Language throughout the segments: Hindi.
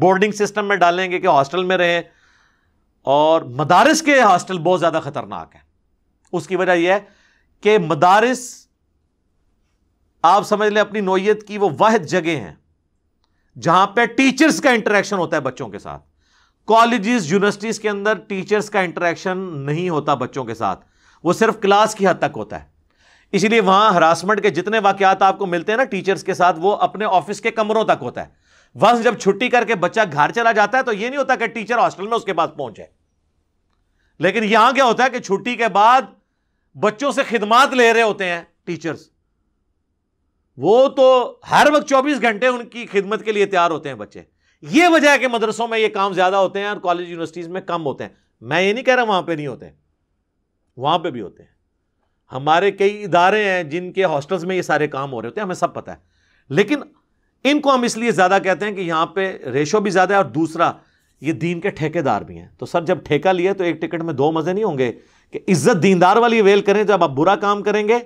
बोर्डिंग सिस्टम में डालेंगे कि हॉस्टल में रहें और मदारस के हॉस्टल बहुत ज़्यादा ख़तरनाक है उसकी वजह यह है कि मदारस आप समझ लें अपनी नोयत की वो वह जगह हैं जहां पर टीचर्स का इंटरेक्शन होता है बच्चों के साथ कॉलेज यूनिवर्सिटीज़ के अंदर टीचर्स का इंटरेक्शन नहीं होता बच्चों के साथ वो सिर्फ क्लास की हद तक होता है इसीलिए वहां हरासमेंट के जितने वाकयात आपको मिलते हैं ना टीचर्स के साथ वो अपने ऑफिस के कमरों तक होता है वंस जब छुट्टी करके बच्चा घर चला जाता है तो ये नहीं होता कि टीचर हॉस्टल में उसके पास पहुंचे लेकिन यहां क्या होता है कि छुट्टी के बाद बच्चों से खिदमात ले रहे होते हैं टीचर्स वो तो हर वक्त चौबीस घंटे उनकी खिदमत के लिए तैयार होते हैं बच्चे ये वजह है कि मदरसों में ये काम ज्यादा होते हैं और कॉलेज यूनिवर्सिटीज में कम होते हैं मैं ये नहीं कह रहा वहां पे नहीं होते वहां पे भी होते हैं हमारे कई इदारे हैं जिनके हॉस्टल्स में ये सारे काम हो रहे होते हैं हमें सब पता है लेकिन इनको हम इसलिए ज़्यादा कहते हैं कि यहाँ पे रेशो भी ज़्यादा है और दूसरा ये दीन के ठेकेदार भी हैं तो सर जब ठेका लिए तो एक टिकट में दो मज़े नहीं होंगे कि इज्जत दीनदार वाली वेल करें जब आप बुरा काम करेंगे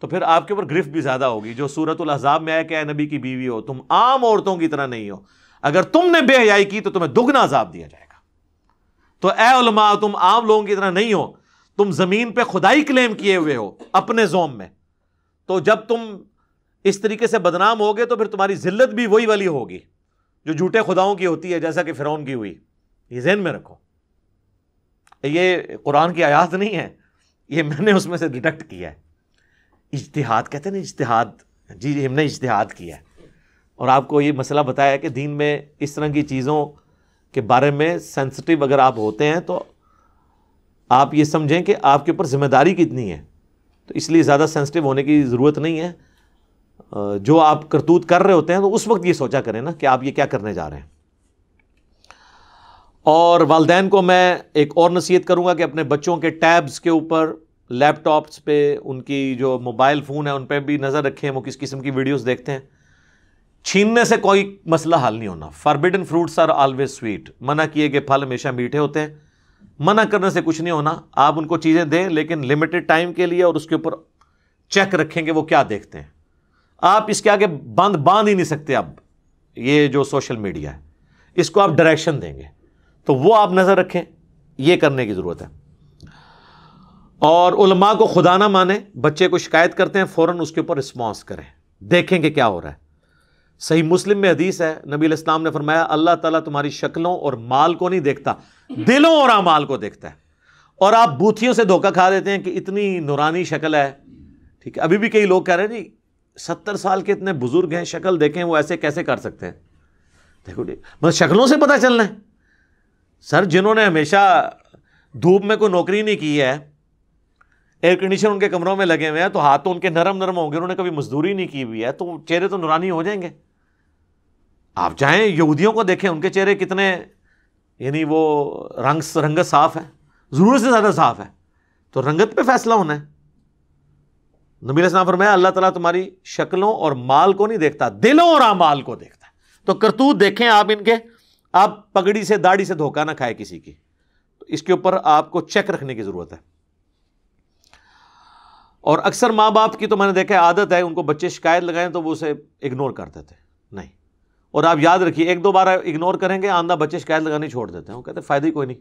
तो फिर आपके ऊपर गिरफ्त भी ज़्यादा होगी जो सूरत अहजाब में आया क्या नबी की बीवी हो तुम आम औरतों की तरह नहीं हो अगर तुमने बेहयाई की तो तुम्हें दुगना अजाब दिया जाएगा तो ए तुम आम लोगों की तरह नहीं हो तुम जमीन पे खुदाई क्लेम किए हुए हो अपने जोम में तो जब तुम इस तरीके से बदनाम होगे तो फिर तुम्हारी जिल्लत भी वही वाली होगी जो झूठे खुदाओं की होती है जैसा कि फिरौन की हुई ये जहन में रखो ये कुरान की आयात नहीं है ये मैंने उसमें से डिडक्ट किया है इजतहाद कहते हैं ना इजतहाद जी जी हमने इजतहाद किया है और आपको ये मसला बताया कि दीन में इस तरह की चीज़ों के बारे में सेंसिटिव अगर आप होते हैं तो आप ये समझें कि आपके ऊपर जिम्मेदारी कितनी है तो इसलिए ज़्यादा सेंसिटिव होने की ज़रूरत नहीं है जो आप करतूत कर रहे होते हैं तो उस वक्त ये सोचा करें ना कि आप ये क्या करने जा रहे हैं और वालदेन को मैं एक और नसीहत करूँगा कि अपने बच्चों के टैब्स के ऊपर लैपटॉप्स पे उनकी जो मोबाइल फ़ोन है उन पर भी नज़र रखें वो किस किस्म की वीडियोस देखते हैं छीनने से कोई मसला हल नहीं होना forbidden fruits are always sweet मना किए गए फल हमेशा मीठे होते हैं मना करने से कुछ नहीं होना आप उनको चीज़ें दें लेकिन लिमिटेड टाइम के लिए और उसके ऊपर चेक रखेंगे वो क्या देखते हैं आप इसके आगे बंद बांध ही नहीं सकते अब ये जो सोशल मीडिया है इसको आप डायरेक्शन देंगे तो वो आप नज़र रखें ये करने की ज़रूरत है और उलमा को खुदा ना माने बच्चे को शिकायत करते हैं फ़ौर उसके ऊपर रिस्पॉन्स करें देखेंगे क्या हो रहा है सही मुस्लिम में हदीस है नबी इस्लाम ने फरमाया अल्लाह ताला तुम्हारी शक्लों और माल को नहीं देखता दिलों और अमाल को देखता है और आप बूथियों से धोखा खा देते हैं कि इतनी नुरानी शक्ल है ठीक है अभी भी कई लोग कह रहे हैं जी सत्तर साल के इतने बुजुर्ग हैं शक्ल देखें वो ऐसे कैसे कर सकते हैं देखो मतलब शक्लों से पता चलना है सर जिन्होंने हमेशा धूप में कोई नौकरी नहीं की है एयर कंडीशन उनके कमरों में लगे हुए हैं तो हाथ तो उनके नरम नरम होंगे उन्होंने कभी मजदूरी नहीं की हुई है तो चेहरे तो नुरानी हो जाएंगे आप चाहें यहूदियों को देखें उनके चेहरे कितने यानी वो रंग रंगत साफ है ज़रूरत से ज़्यादा साफ है तो रंगत पे फैसला होना है नबी इस्लाम फरमाया अल्लाह ताला तुम्हारी शक्लों और माल को नहीं देखता दिलों और अमाल को देखता है तो करतूत देखें आप इनके आप पगड़ी से दाढ़ी से धोखा ना खाए किसी की तो इसके ऊपर आपको चेक रखने की ज़रूरत है और अक्सर माँ बाप की तो मैंने देखा आदत है उनको बच्चे शिकायत लगाएं तो वो उसे इग्नोर कर देते नहीं और आप याद रखिए एक दो बार इग्नोर करेंगे आंदा बच्चे शिकायत लगानी छोड़ देते हैं वो कहते हैं फ़ायदे कोई नहीं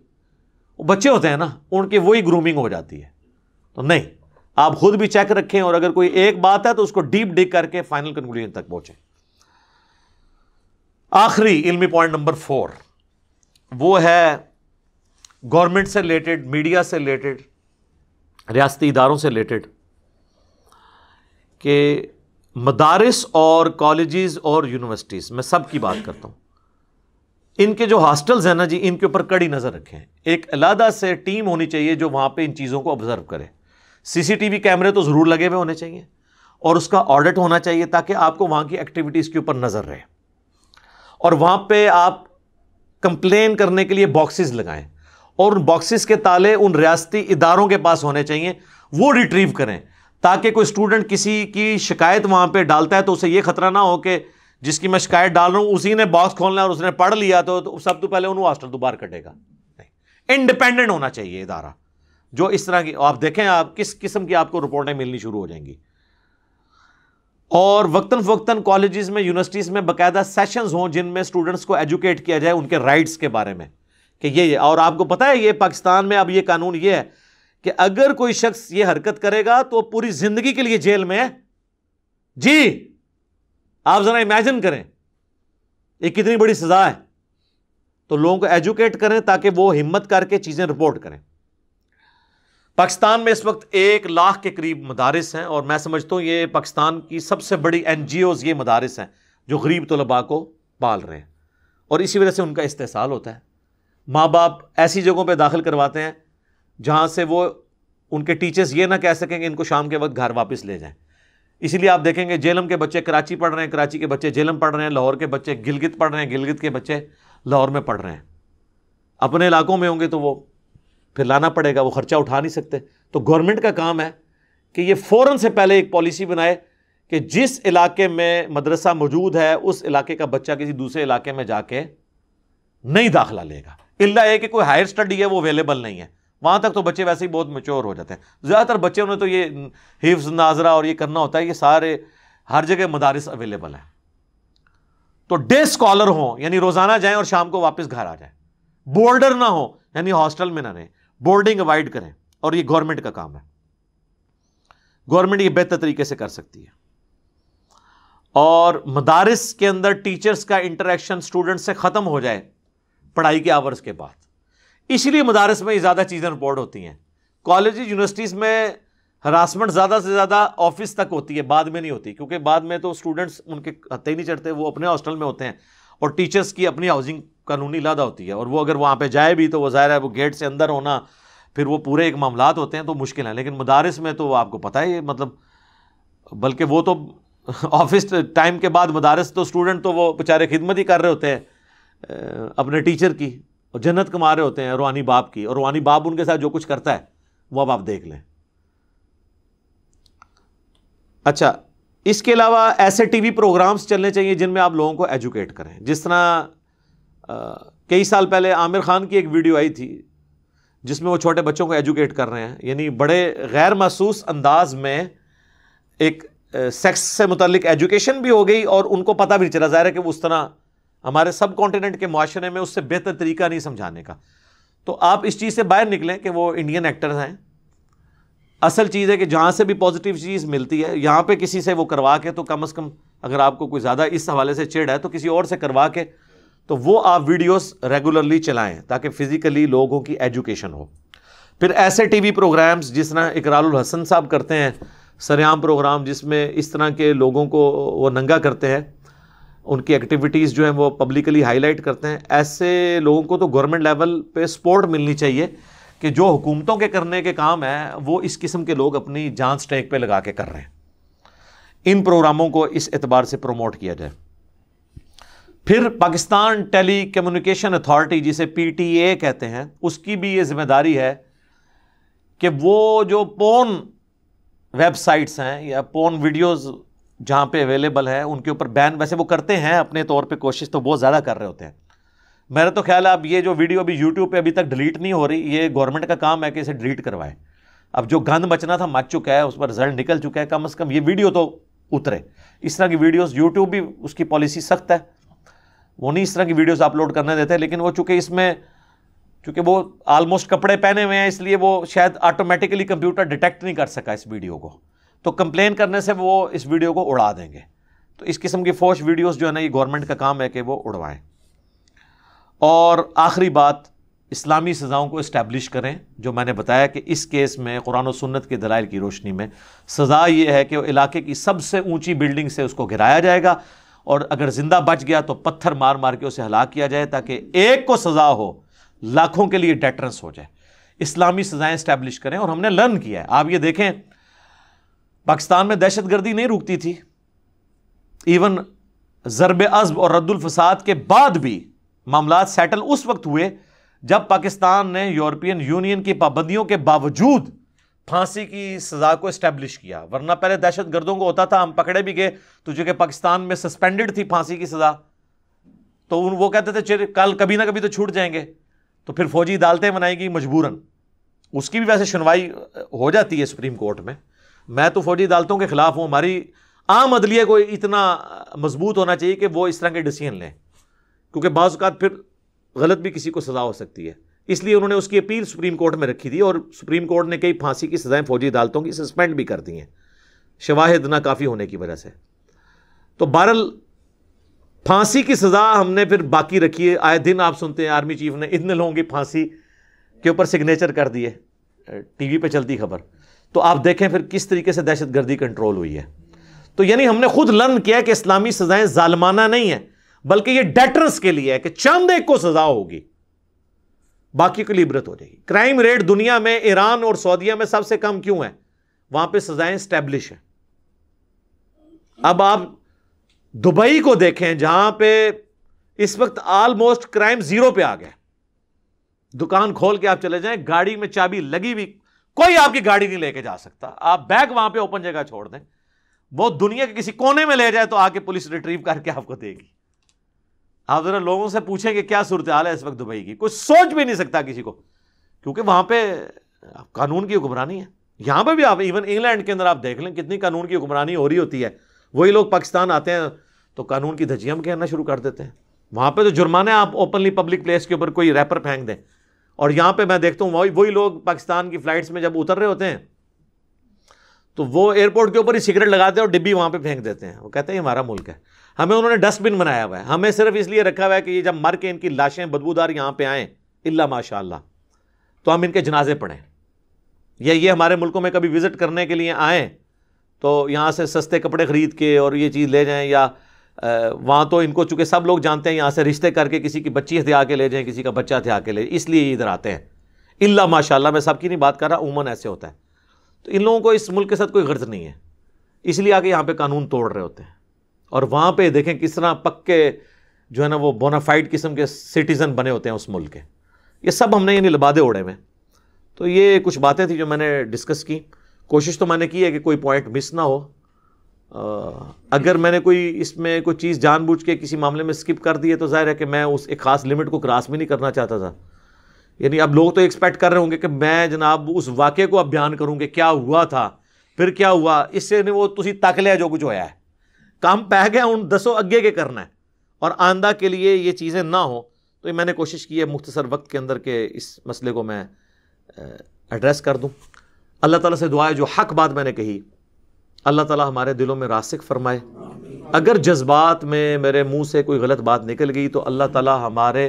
वो बच्चे होते हैं ना उनकी वही ग्रूमिंग हो जाती है तो नहीं आप खुद भी चेक रखें और अगर कोई एक बात है तो उसको डीप डिग करके फाइनल कंक्लूजन तक पहुंचे आखिरी इल्मी पॉइंट नंबर फोर वो है गवर्नमेंट से रिलेटेड मीडिया से रिलेटेड रियाती इदारों से रिलेटेड के मदारस और कॉलेजेस और यूनिवर्सिटीज़ मैं सब की बात करता हूँ इनके जो हॉस्टल्स हैं ना जी इनके ऊपर कड़ी नज़र रखें एक अलहदा से टीम होनी चाहिए जो वहाँ पे इन चीज़ों को ऑब्ज़र्व करे सीसीटीवी कैमरे तो ज़रूर लगे हुए होने चाहिए और उसका ऑडिट होना चाहिए ताकि आपको वहाँ की एक्टिविटीज़ के ऊपर नज़र रहे और वहाँ पर आप कंप्लेन करने के लिए बॉक्सिस लगाएँ और उन बॉक्सिस के ताले उन रियाती इदारों के पास होने चाहिए वो रिट्रीव करें ताकि कोई स्टूडेंट किसी की शिकायत वहाँ पे डालता है तो उसे ये खतरा ना हो कि जिसकी मैं शिकायत डाल रहा हूँ उसी ने बॉक्स खोलना है और उसने पढ़ लिया तो, तो सब तो पहले उन्होंने हॉस्टल तो बाहर कटेगा नहीं इंडिपेंडेंट होना चाहिए इदारा जो इस तरह की आप देखें आप किस किस्म की आपको रिपोर्टें मिलनी शुरू हो जाएंगी और वक्ता फ़वक्ता कॉलेजेस में यूनिवर्सिटीज़ में बाकायदा सेशंस हों जिनमें स्टूडेंट्स को एजुकेट किया जाए उनके राइट्स के बारे में कि ये, ये और आपको पता है ये पाकिस्तान में अब ये कानून ये है कि अगर कोई शख्स ये हरकत करेगा तो पूरी जिंदगी के लिए जेल में है जी आप जरा इमेजिन करें ये कितनी बड़ी सजा है तो लोगों को एजुकेट करें ताकि वो हिम्मत करके चीज़ें रिपोर्ट करें पाकिस्तान में इस वक्त एक लाख के करीब मदारस हैं और मैं समझता हूं ये पाकिस्तान की सबसे बड़ी एन जी ओज़ ये मदारस हैं जो गरीब तलबा को पाल रहे हैं और इसी वजह से उनका इस्तेसाल होता है माँ बाप ऐसी जगहों पर दाखिल करवाते हैं जहाँ से वो उनके टीचर्स ये ना कह सकेंगे इनको शाम के वक्त घर वापस ले जाएं इसीलिए आप देखेंगे जेलम के बच्चे कराची पढ़ रहे हैं कराची के बच्चे जेलम पढ़ रहे हैं लाहौर के बच्चे गिलगित पढ़ रहे हैं गिलगित के बच्चे लाहौर में पढ़ रहे हैं अपने इलाकों में होंगे तो वो फिर लाना पड़ेगा वो खर्चा उठा नहीं सकते तो गवर्नमेंट का काम है कि ये फ़ौर से पहले एक पॉलिसी बनाए कि जिस इलाके में मदरसा मौजूद है उस इलाके का बच्चा किसी दूसरे इलाके में जाके नहीं दाखला लेगा इला है कि कोई हायर स्टडी है वो अवेलेबल नहीं है वहाँ तक तो बच्चे वैसे ही बहुत मच्योर हो जाते हैं ज़्यादातर बच्चे उन्हें तो ये हिफ्स नाजरा और ये करना होता है ये सारे हर जगह मदारस अवेलेबल हैं तो डे स्कॉलर हों यानी रोज़ाना जाएं और शाम को वापस घर आ जाएं बोर्डर ना हो यानी हॉस्टल में ना रहें बोर्डिंग अवॉइड करें और ये गवर्नमेंट का काम है गवर्नमेंट ये बेहतर तरीके से कर सकती है और मदारस के अंदर टीचर्स का इंटरेक्शन स्टूडेंट से ख़त्म हो जाए पढ़ाई के आवर्स के बाद इसलिए मदारस में ज़्यादा चीज़ें रिपोर्ट होती हैं कॉलेज यूनिवर्सिटीज़ में हरासमेंट ज़्यादा से ज़्यादा ऑफिस तक होती है बाद में नहीं होती क्योंकि बाद में तो स्टूडेंट्स उनके हत्ते ही नहीं चढ़ते वो अपने हॉस्टल में होते हैं और टीचर्स की अपनी हाउसिंग कानूनी लादा होती है और वो अगर वहाँ पर जाए भी तो वो ज़ाहिर है वो गेट से अंदर होना फिर वो पूरे एक मामला होते हैं तो मुश्किल है लेकिन मदारस में तो आपको पता ही मतलब बल्कि वो तो ऑफिस टाइम के बाद मदारस तो स्टूडेंट तो वो बेचारे खिदमत ही कर रहे होते हैं अपने टीचर की और जन्नत कमा रहे होते हैं रूहानी बाप की और रूहानी बाप उनके साथ जो कुछ करता है वो अब आप देख लें अच्छा इसके अलावा ऐसे टीवी प्रोग्राम्स चलने चाहिए जिनमें आप लोगों को एजुकेट करें जिस तरह कई साल पहले आमिर खान की एक वीडियो आई थी जिसमें वो छोटे बच्चों को एजुकेट कर रहे हैं यानी बड़े गैर महसूस अंदाज में एक सेक्स से मुतलिक एजुकेशन भी हो गई और उनको पता भी चला ज़ाहिर है कि वो उस तरह हमारे सब कॉन्टिनेंट के माशरे में उससे बेहतर तरीका नहीं समझाने का तो आप इस चीज़ से बाहर निकलें कि वो इंडियन एक्टर्स हैं असल चीज़ है कि जहाँ से भी पॉजिटिव चीज़ मिलती है यहाँ पर किसी से वो करवा के तो कम अज़ कम अगर आपको कोई ज़्यादा इस हवाले से चिड़ है तो किसी और से करवा के तो वो आप वीडियोस रेगुलरली चलाएं ताकि फ़िज़िकली लोगों की एजुकेशन हो फिर ऐसे टीवी प्रोग्राम्स जिस तरह इकराल हसन साहब करते हैं सरेआम प्रोग्राम जिसमें इस तरह के लोगों को वो नंगा करते हैं उनकी एक्टिविटीज़ जो हैं वो पब्लिकली हाईलाइट करते हैं ऐसे लोगों को तो गवर्नमेंट लेवल पे सपोर्ट मिलनी चाहिए कि जो हुकूमतों के करने के काम हैं वो इस किस्म के लोग अपनी जान स्टैंक पे लगा के कर रहे हैं इन प्रोग्रामों को इस एतबार से प्रमोट किया जाए फिर पाकिस्तान टेली कम्युनिकेशन अथॉरिटी जिसे पी टी ए कहते हैं उसकी भी ये जिम्मेदारी है कि वो जो पोन वेबसाइट्स हैं या पोन वीडियोज़ जहाँ पे अवेलेबल है उनके ऊपर बैन वैसे वो करते हैं अपने तौर पे कोशिश तो बहुत ज़्यादा कर रहे होते हैं मेरा तो ख्याल है अब ये जो वीडियो अभी यूट्यूब पे अभी तक डिलीट नहीं हो रही ये गवर्नमेंट का काम है कि इसे डिलीट करवाएं अब जो गंद मचना था मच चुका है उस पर रिजल्ट निकल चुका है कम अज़ कम ये वीडियो तो उतरे इस तरह की वीडियोस यूट्यूब भी उसकी पॉलिसी सख्त है वो नहीं इस तरह की वीडियोस अपलोड करने देते हैं लेकिन वो चूँकि इसमें चूँकि वो आलमोस्ट कपड़े पहने हुए हैं इसलिए वो शायद ऑटोमेटिकली कंप्यूटर डिटेक्ट नहीं कर सका इस वीडियो को तो कंप्लेन करने से वो इस वीडियो को उड़ा देंगे तो इस किस्म की फौज वीडियोस जो है ना ये गवर्नमेंट का काम है कि वो उड़वाएं और आखिरी बात इस्लामी सज़ाओं को इस्टेब्लिश करें जो मैंने बताया कि इस केस में कुरान सुन्नत के दलाइल की रोशनी में सज़ा ये है कि इलाके की सबसे ऊंची बिल्डिंग से उसको गिराया जाएगा और अगर ज़िंदा बच गया तो पत्थर मार मार के उसे हलाक किया जाए ताकि एक को सज़ा हो लाखों के लिए डेटरेंस हो जाए इस्लामी सज़ाएँ इस्टेब्लिश करें और हमने लर्न किया है आप ये देखें पाकिस्तान में दहशत गर्दी नहीं रुकती थी इवन ज़रब अजब और रद्दुल के बाद भी मामला सेटल उस वक्त हुए जब पाकिस्तान ने यूरोपियन यूनियन की पाबंदियों के बावजूद फांसी की सज़ा को इस्टेब्लिश किया वरना पहले दहशत गर्दों को होता था हम पकड़े भी गए तो चूंकि पाकिस्तान में सस्पेंडेड थी फांसी की सज़ा तो उन वो कहते थे कल कभी ना कभी तो छूट जाएंगे तो फिर फौजी अदालतें बनाई मजबूरन उसकी भी वैसे सुनवाई हो जाती है सुप्रीम कोर्ट में मैं तो फौजी अदालतों के ख़िलाफ़ हूँ हमारी आम अदलिया को इतना मजबूत होना चाहिए कि वो इस तरह के डिसीजन लें क्योंकि बाज़ात फिर गलत भी किसी को सज़ा हो सकती है इसलिए उन्होंने उसकी अपील सुप्रीम कोर्ट में रखी थी और सुप्रीम कोर्ट ने कई फांसी की सजाएं फौजी अदालतों की सस्पेंड भी कर दी हैं शवाहद ना काफ़ी होने की वजह से तो बहरल फांसी की सज़ा हमने फिर बाकी रखी है आए दिन आप सुनते हैं आर्मी चीफ ने इतने लोगों की फांसी के ऊपर सिग्नेचर कर दिए टीवी पे चलती खबर तो आप देखें फिर किस तरीके से दहशतगर्दी कंट्रोल हुई है तो यानी हमने खुद लर्न किया कि इस्लामी सजाएं जालमाना नहीं है बल्कि ये डेटर्स के लिए है कि चंद एक को सजा होगी बाकी के लिए इबरत हो जाएगी क्राइम रेट दुनिया में ईरान और सऊदीया में सबसे कम क्यों है वहां पे सजाएं स्टैब्लिश हैं अब आप दुबई को देखें जहां पे इस वक्त ऑलमोस्ट क्राइम जीरो पे आ गया दुकान खोल के आप चले जाएं गाड़ी में चाबी लगी हुई कोई आपकी गाड़ी नहीं लेके जा सकता आप बैग वहां पे ओपन जगह छोड़ दें वो दुनिया के किसी कोने में ले जाए तो आके पुलिस रिट्रीव करके आपको देगी आप जरा लोगों से पूछें कि क्या सूरत हाल है इस वक्त दुबई की कोई सोच भी नहीं सकता किसी को क्योंकि वहां पे कानून की हुक्मरानी है यहां पर भी आप इवन इंग्लैंड के अंदर आप देख लें कितनी कानून की हुक्मरानी हो रही होती है वही लोग पाकिस्तान आते हैं तो कानून की धजियाम कहना शुरू कर देते हैं वहां पर तो जुर्माने आप ओपनली पब्लिक प्लेस के ऊपर कोई रैपर फेंक दें और यहाँ पे मैं देखता हूँ वही वही लोग पाकिस्तान की फ़्लाइट्स में जब उतर रहे होते हैं तो वो एयरपोर्ट के ऊपर ही सिगरेट लगाते हैं और डिब्बी वहाँ पे फेंक देते हैं वो कहते हैं हमारा मुल्क है हमें उन्होंने डस्टबिन बनाया हुआ है हमें सिर्फ इसलिए रखा हुआ है कि ये जब मर के इनकी लाशें बदबूदार यहाँ पर आएँ इला माशा तो हम इनके जनाजे पढ़ें या ये हमारे मुल्कों में कभी विज़िट करने के लिए आएँ तो यहाँ से सस्ते कपड़े ख़रीद के और ये चीज़ ले जाएँ या वहाँ तो इनको चूँकि सब लोग जानते हैं यहाँ से रिश्ते करके किसी की बच्ची हथिया के ले जाएँ किसी का बच्चा हथिया के ले इसलिए इधर आते हैं इल्ला माशाल्लाह मैं सबकी नहीं बात कर रहा उमन ऐसे होता है तो इन लोगों को इस मुल्क के साथ कोई गर्ज नहीं है इसलिए आके यहाँ पे कानून तोड़ रहे होते हैं और वहाँ पे देखें किस तरह पक्के जो है ना वो बोनाफाइड किस्म के सिटीज़न बने होते हैं उस मुल्क के ये सब हमने यानी लबादे ओढ़े में तो ये कुछ बातें थी जो मैंने डिस्कस की कोशिश तो मैंने की है कि कोई पॉइंट मिस ना हो अगर मैंने कोई इसमें कोई चीज़ जानबूझ के किसी मामले में स्किप कर दी है तो जाहिर है कि मैं उस एक ख़ास लिमिट को क्रॉस भी नहीं करना चाहता था यानी अब लोग तो एक्सपेक्ट कर रहे होंगे कि मैं जनाब उस वाक़े को अब बयान करूँगे क्या हुआ था फिर क्या हुआ इससे वो तुम तक लिया जो कुछ होया है काम पै गया उन दसों अगे के करना है और आंदा के लिए ये चीज़ें ना हो तो मैंने कोशिश की है मुख्तसर वक्त के अंदर के इस मसले को मैं एड्रेस कर दूँ अल्लाह ताला से दुआ है जो हक बात मैंने कही अल्लाह ताला हमारे दिलों में रासिक फरमाए अगर जज्बात में मेरे मुंह से कोई गलत बात निकल गई तो अल्लाह ताला हमारे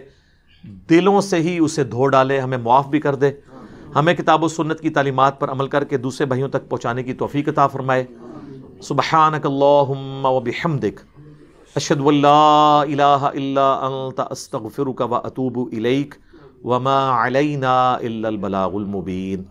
दिलों से ही उसे धो डाले हमें मुआफ़ भी कर दे हमें किताब सुन्नत की तालीमत पर अमल करके दूसरे भाइयों तक पहुँचाने की तोफ़ी कता फ़रमाए सुबहानकल्लम वबिहमदिक अशदुल्लास्तफ़िर व अतूब इलेक वमा अलैना इल्लल बलागुल मुबीन